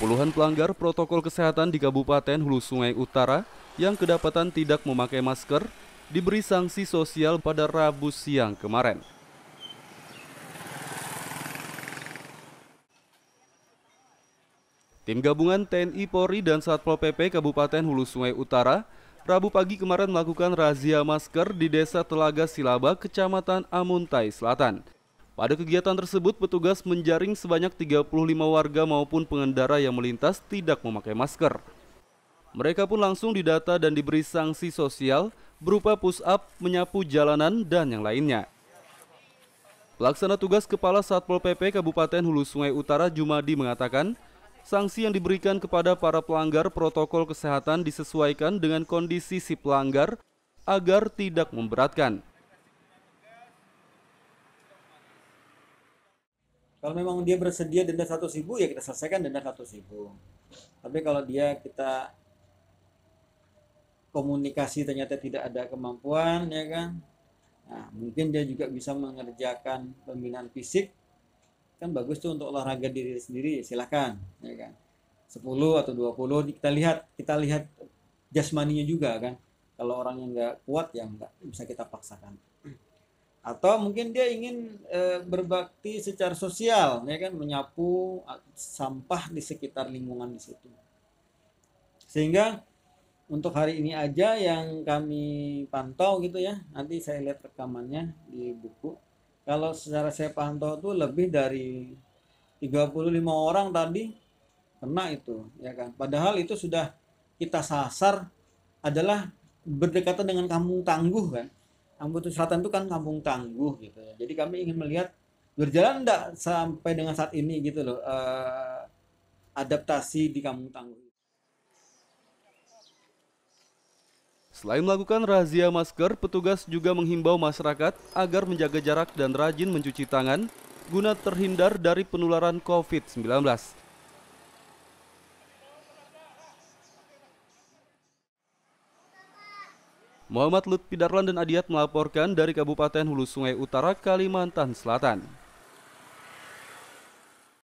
Puluhan pelanggar protokol kesehatan di Kabupaten Hulu Sungai Utara yang kedapatan tidak memakai masker diberi sanksi sosial pada Rabu siang kemarin. Tim gabungan TNI Polri dan Satpol PP Kabupaten Hulu Sungai Utara Rabu pagi kemarin melakukan razia masker di Desa Telaga Silaba, Kecamatan Amuntai Selatan. Pada kegiatan tersebut, petugas menjaring sebanyak 35 warga maupun pengendara yang melintas tidak memakai masker. Mereka pun langsung didata dan diberi sanksi sosial berupa push-up, menyapu jalanan, dan yang lainnya. Pelaksana tugas Kepala Satpol PP Kabupaten Hulu Sungai Utara Jumadi mengatakan, sanksi yang diberikan kepada para pelanggar protokol kesehatan disesuaikan dengan kondisi si pelanggar agar tidak memberatkan. Kalau memang dia bersedia denda satu ribu ya kita selesaikan denda satu ribu. Tapi kalau dia kita komunikasi ternyata tidak ada kemampuan ya kan nah, mungkin dia juga bisa mengerjakan pembinaan fisik kan bagus tuh untuk olahraga diri sendiri silahkan ya kan 10 atau 20 kita lihat kita lihat jasmaninya juga kan kalau orang yang nggak kuat ya nggak bisa kita paksakan atau mungkin dia ingin e, berbakti secara sosial ya kan menyapu sampah di sekitar lingkungan di situ sehingga untuk hari ini aja yang kami pantau gitu ya nanti saya lihat rekamannya di buku kalau secara saya pantau tuh lebih dari 35 orang tadi kena itu ya kan padahal itu sudah kita sasar adalah berdekatan dengan kampung tangguh kan Ambutu Selatan itu kan kampung tangguh gitu ya. Jadi kami ingin melihat berjalan enggak sampai dengan saat ini gitu loh uh, adaptasi di kampung tangguh. Selain melakukan razia masker, petugas juga menghimbau masyarakat agar menjaga jarak dan rajin mencuci tangan guna terhindar dari penularan COVID-19. Muhammad Lutfi Darlan dan Adiat melaporkan dari Kabupaten Hulu Sungai Utara, Kalimantan Selatan.